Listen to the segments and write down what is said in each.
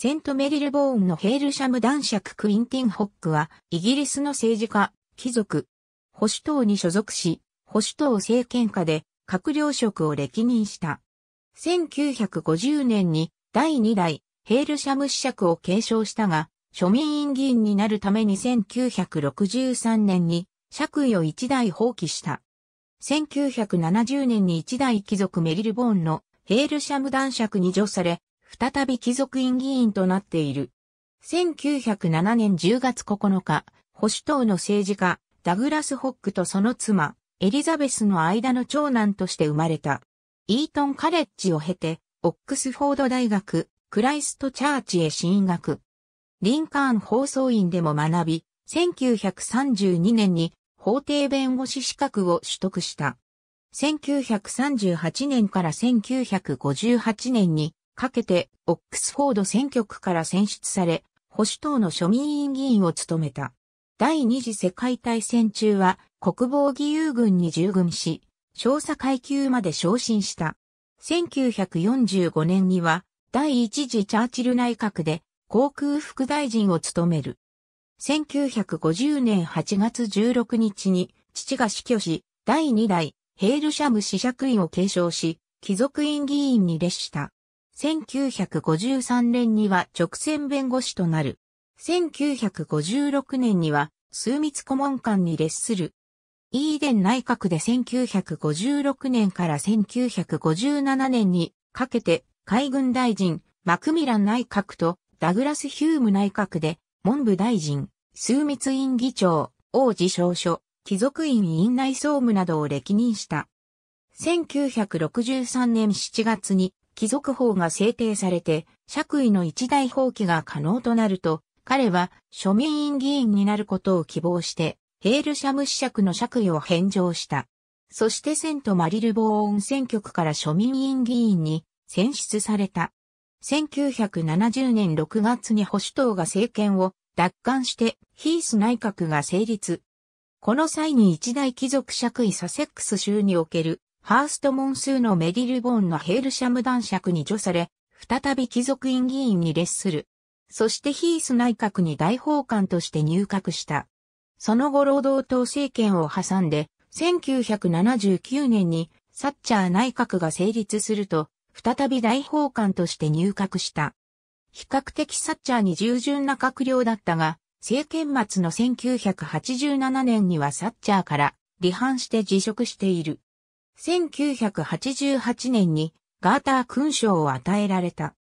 セントメリルボーンのヘールシャム男爵クインティン・ホックは、イギリスの政治家、貴族、保守党に所属し、保守党政権下で閣僚職を歴任した。1950年に第2代ヘールシャム子爵を継承したが、庶民院議員になるために1963年に爵位を1代放棄した。1970年に1代貴族メリルボーンのヘールシャム男爵に除され、再び貴族院議員となっている。1907年10月9日、保守党の政治家、ダグラス・ホックとその妻、エリザベスの間の長男として生まれた。イートンカレッジを経て、オックスフォード大学、クライストチャーチへ進学。リンカーン放送院でも学び、1932年に法廷弁護士資格を取得した。1938年から1958年にかけて、オックスフォード選挙区から選出され、保守党の庶民委員議員を務めた。第二次世界大戦中は国防義勇軍に従軍し、少佐階級まで昇進した。1945年には第一次チャーチル内閣で航空副大臣を務める。1950年8月16日に父が死去し、第二代ヘールシャム子爵位を継承し、貴族院議員に列した。1953年には直線弁護士となる。1956年には枢密顧問官に列する。イーデン内閣で1956年から1957年にかけて海軍大臣、マクミラン内閣とダグラス・ヒューム内閣で文部大臣、枢密院議長、王子証書、貴族院院内総務などを歴任した。1963年7月に貴族法が制定されて、爵位の一大放棄が可能となると、彼は庶民院議員になることを希望して、ヘールシャム子爵の爵位を返上した。そしてセントマリルボーン選挙区から庶民院議員に選出された。1970年6月に保守党が政権を奪還してヒース内閣が成立。この際に一大貴族爵位サセックス州におけるハースト・モンスーのメディル・ボーンのヘールシャム男爵に除され、再び貴族院議員に列する。そしてヒース内閣に大法官として入閣した。その後労働党政権を挟んで、1979年にサッチャー内閣が成立すると、再び大法官として入閣した。比較的サッチャーに従順な閣僚だったが、政権末の1987年にはサッチャーから離反して辞職している。1988年にガーター勲章を与えられた。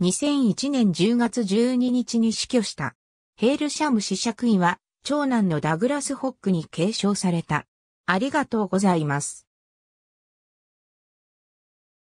2001年10月12日に死去した。ヘールシャム死爵位は長男のダグラス・ホックに継承された。ありがとうございます。